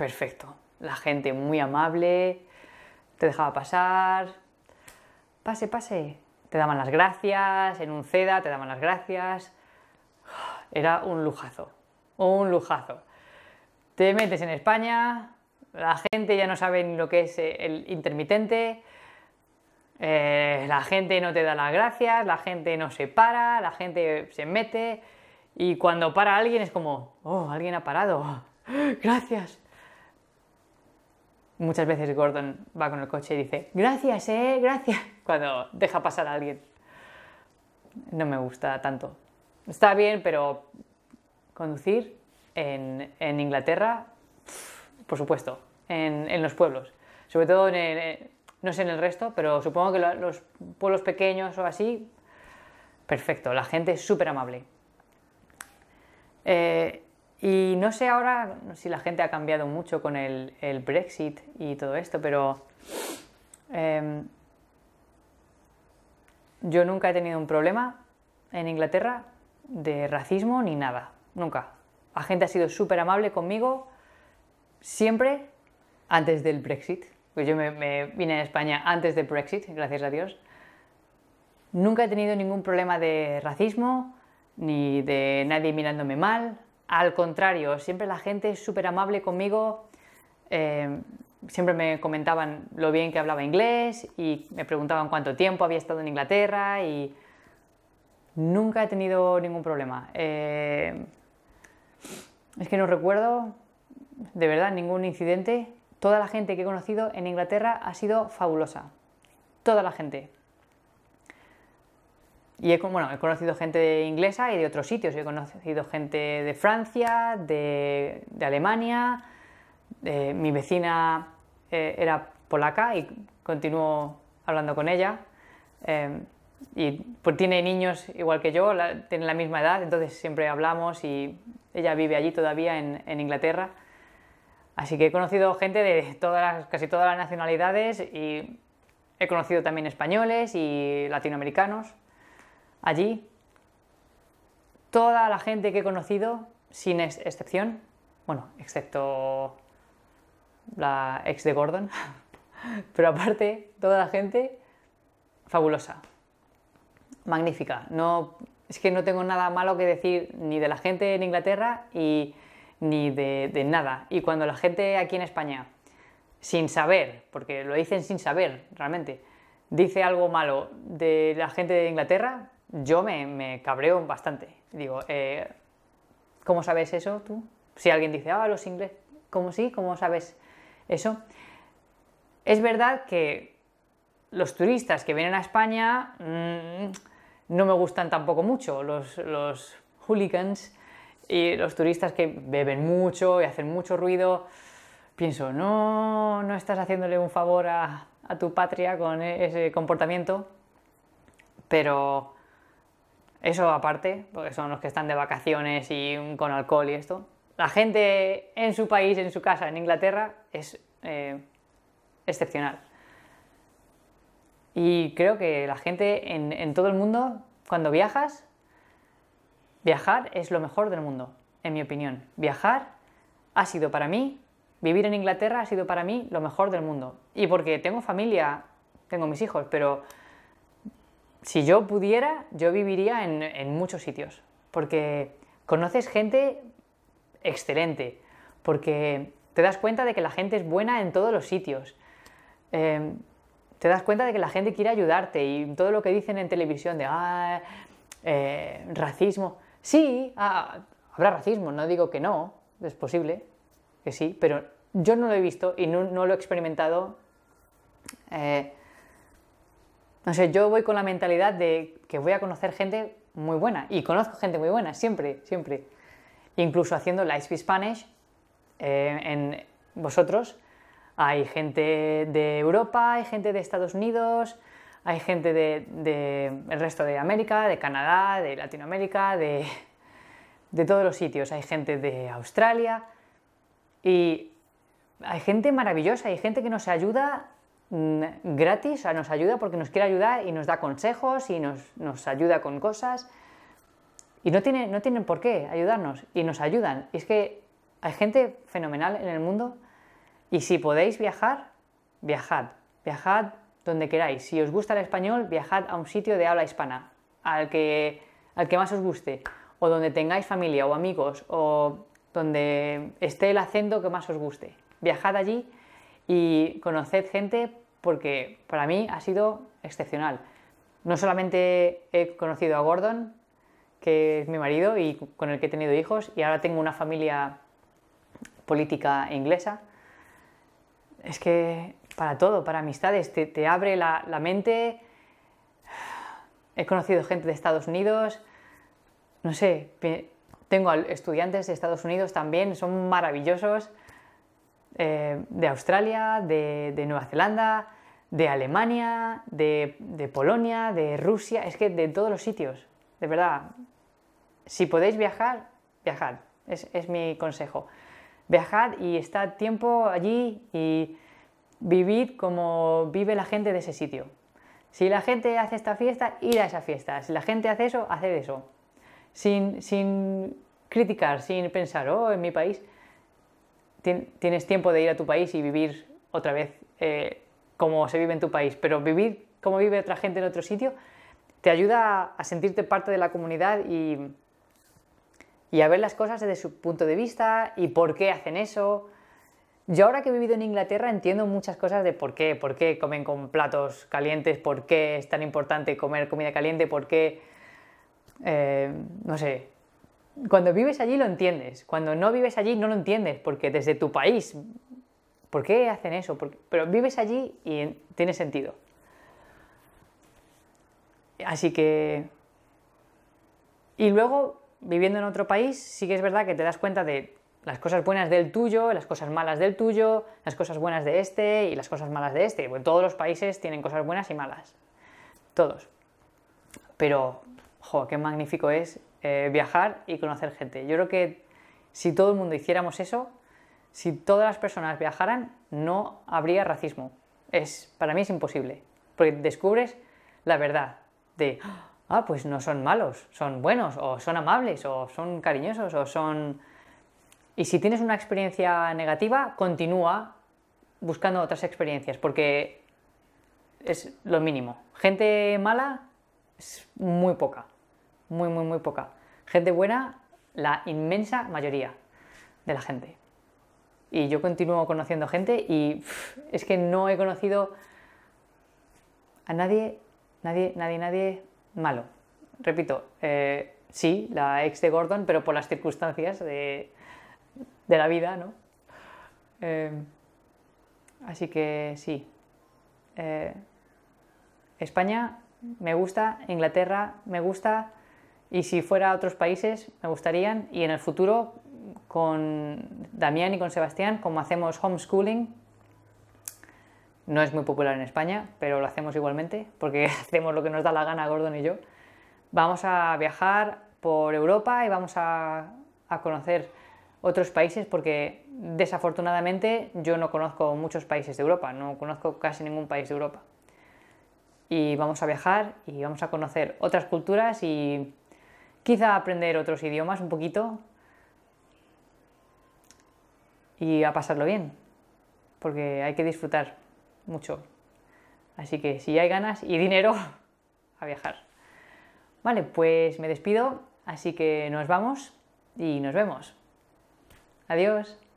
perfecto. La gente muy amable, te dejaba pasar, pase, pase, te daban las gracias, en un CEDA te daban las gracias. Era un lujazo, un lujazo. Te metes en España, la gente ya no sabe ni lo que es eh, el intermitente, eh, la gente no te da las gracias, la gente no se para, la gente se mete y cuando para alguien es como, oh, alguien ha parado, gracias muchas veces Gordon va con el coche y dice, gracias, eh, gracias, cuando deja pasar a alguien. No me gusta tanto. Está bien, pero conducir en, Inglaterra, por supuesto, en, en, los pueblos. Sobre todo en, eh, no sé en el resto, pero supongo que los pueblos pequeños o así, perfecto, la gente es súper amable. Eh, y no sé ahora si la gente ha cambiado mucho con el, Brexit y todo esto, pero em, yo nunca he tenido un problema en Inglaterra de racismo ni nada, nunca. La gente ha sido súper amable conmigo siempre antes del Brexit. Pues yo me vine a España antes del Brexit, gracias a Dios. Nunca he tenido ningún problema de racismo, ni de nadie mirándome mal, al contrario, siempre la gente es súper amable conmigo. Eh, siempre me comentaban lo bien que hablaba inglés y me preguntaban cuánto tiempo había estado en Inglaterra y nunca he tenido ningún problema. Eh, es que no recuerdo de verdad ningún incidente. Toda la gente que he conocido en Inglaterra ha sido fabulosa. Toda la gente. Y he, he conocido gente de inglesa y de otros sitios. He conocido gente de Francia, de, Alemania. mi vecina eh, era polaca y continúo hablando con ella. Em, y pues tiene niños igual que yo, tiene la misma edad, entonces siempre hablamos y ella vive allí todavía en, en Inglaterra. Así que he conocido gente de todas las, casi todas las nacionalidades y he conocido también españoles y latinoamericanos. Allí, toda la gente que he conocido, sin excepción, bueno, excepto la ex de Gordon, pero aparte, toda la gente fabulosa, magnífica. No, es que no tengo nada malo que decir ni de la gente en Inglaterra y ni de nada. Y cuando la gente aquí en España, sin saber, porque lo dicen sin saber realmente, dice algo malo de la gente de Inglaterra, yo me, cabreo bastante. Digo, eh, ¿cómo sabes eso tú? Si alguien dice, ah, los ingleses, ¿cómo sí? ¿Cómo sabes eso? Es verdad que los turistas que vienen a España mm, no me gustan tampoco mucho, los, los hooligans y los turistas que beben mucho y hacen mucho ruido pienso, no, no estás haciéndole un favor a, a, tu patria con e-, ese comportamiento, pero eso aparte, porque son los que están de vacaciones y con alcohol y esto. La gente en su país, en su casa, en Inglaterra, es eh, excepcional. Y creo que la gente en todo el mundo, cuando viajas, viajar es lo mejor del mundo, en mi opinión. Viajar ha sido para mí, vivir en Inglaterra ha sido para mí lo mejor del mundo. Y porque tengo familia, tengo mis hijos, pero si yo pudiera, yo viviría en, muchos sitios, porque conoces gente excelente, porque te das cuenta de que la gente es buena en todos los sitios. Em, te das cuenta de que la gente quiere ayudarte y todo lo que dicen en televisión de ah, eh, racismo. Sí, ah, ah, habrá racismo, no digo que no, es posible que sí, pero yo no lo he visto y no, lo he experimentado eh, no sé, yo voy con la mentalidad de que voy a conocer gente muy buena. Y conozco gente muy buena, siempre, siempre. Incluso haciendo Life Spanish, eh, en vosotros hay gente de Europa, hay gente de Estados Unidos, hay gente del resto de América, de Canadá, de Latinoamérica, de, de todos los sitios. Hay gente de Australia y hay gente maravillosa, hay gente que nos ayuda Mm, gratis, a nos ayuda porque nos quiere ayudar y nos da consejos y nos, ayuda con cosas. Y no, tienen por qué ayudarnos y nos ayudan. es que hay gente fenomenal en el mundo y si podéis viajar, viajad. Viajad donde queráis. Si os gusta el español, viajad a un sitio de habla hispana, al que, al que más os guste, o donde tengáis familia o amigos, o donde esté el acento que más os guste. Viajad allí y conoced gente porque para mí ha sido excepcional. No solamente he conocido a Gordon, que es mi marido y con el que he tenido hijos, y ahora tengo una familia política inglesa. Es que para todo, para amistades, te, abre la mente. He conocido gente de Estados Unidos, no sé, tengo estudiantes de Estados Unidos también, son maravillosos. Eh, de Australia, de, Nueva Zelanda, de Alemania, de, Polonia, de Rusia, es que de todos los sitios, de verdad. Si podéis viajar, viajad, es, mi consejo. Viajad y estad tiempo allí y vivid como vive la gente de ese sitio. Si la gente hace esta fiesta, ir a esa fiesta. Si la gente hace eso, haced eso. Sin, sin criticar, sin pensar, oh, en mi país tienes tiempo de ir a tu país y vivir otra vez eh, como se vive en tu país, pero vivir como vive otra gente en otro sitio te ayuda a sentirte parte de la comunidad y, a ver las cosas desde su punto de vista y por qué hacen eso. Yo ahora que he vivido en Inglaterra entiendo muchas cosas de por qué, por qué comen con platos calientes, por qué es tan importante comer comida caliente, por qué, eh, no sé, cuando vives allí lo entiendes, cuando no vives allí no lo entiendes, porque desde tu país, ¿por qué hacen eso? pero vives allí y tiene sentido. Así que... Y luego, viviendo en otro país, sí que es verdad que te das cuenta de las cosas buenas del tuyo, las cosas malas del tuyo, las cosas buenas de este y las cosas malas de este. Pues todos los países tienen cosas buenas y malas. Todos. Pero, jo, qué magnífico es eh, viajar y conocer gente. Yo creo que si todo el mundo hiciéramos eso, si todas las personas viajaran, no habría racismo. Es, para mí es imposible, porque descubres la verdad de, ah, pues no son malos, son buenos, o son amables, o son cariñosos, o son... Y si tienes una experiencia negativa, continúa buscando otras experiencias, porque es lo mínimo. Gente mala es muy poca muy, muy, muy poca. Gente buena, la inmensa mayoría de la gente. Y yo continúo conociendo gente y es que no he conocido a nadie, nadie, nadie, nadie malo. Repito, eh, sí, la ex de Gordon, pero por las circunstancias de, de la vida, ¿no? Eh, así que sí. Eh, España me gusta, Inglaterra me gusta, y si fuera a otros países, me gustaría. Y en el futuro, con Damián y con Sebastián, como hacemos homeschooling, no es muy popular en España, pero lo hacemos igualmente, porque hacemos lo que nos da la gana Gordon y yo. Vamos a viajar por Europa y vamos a, a conocer otros países porque desafortunadamente yo no conozco muchos países de Europa, no conozco casi ningún país de Europa. Y vamos a viajar y vamos a conocer otras culturas y Quizá aprender otros idiomas un poquito y a pasarlo bien, porque hay que disfrutar mucho. Así que si hay ganas y dinero, a viajar. Vale, pues me despido, así que nos vamos y nos vemos. Adiós.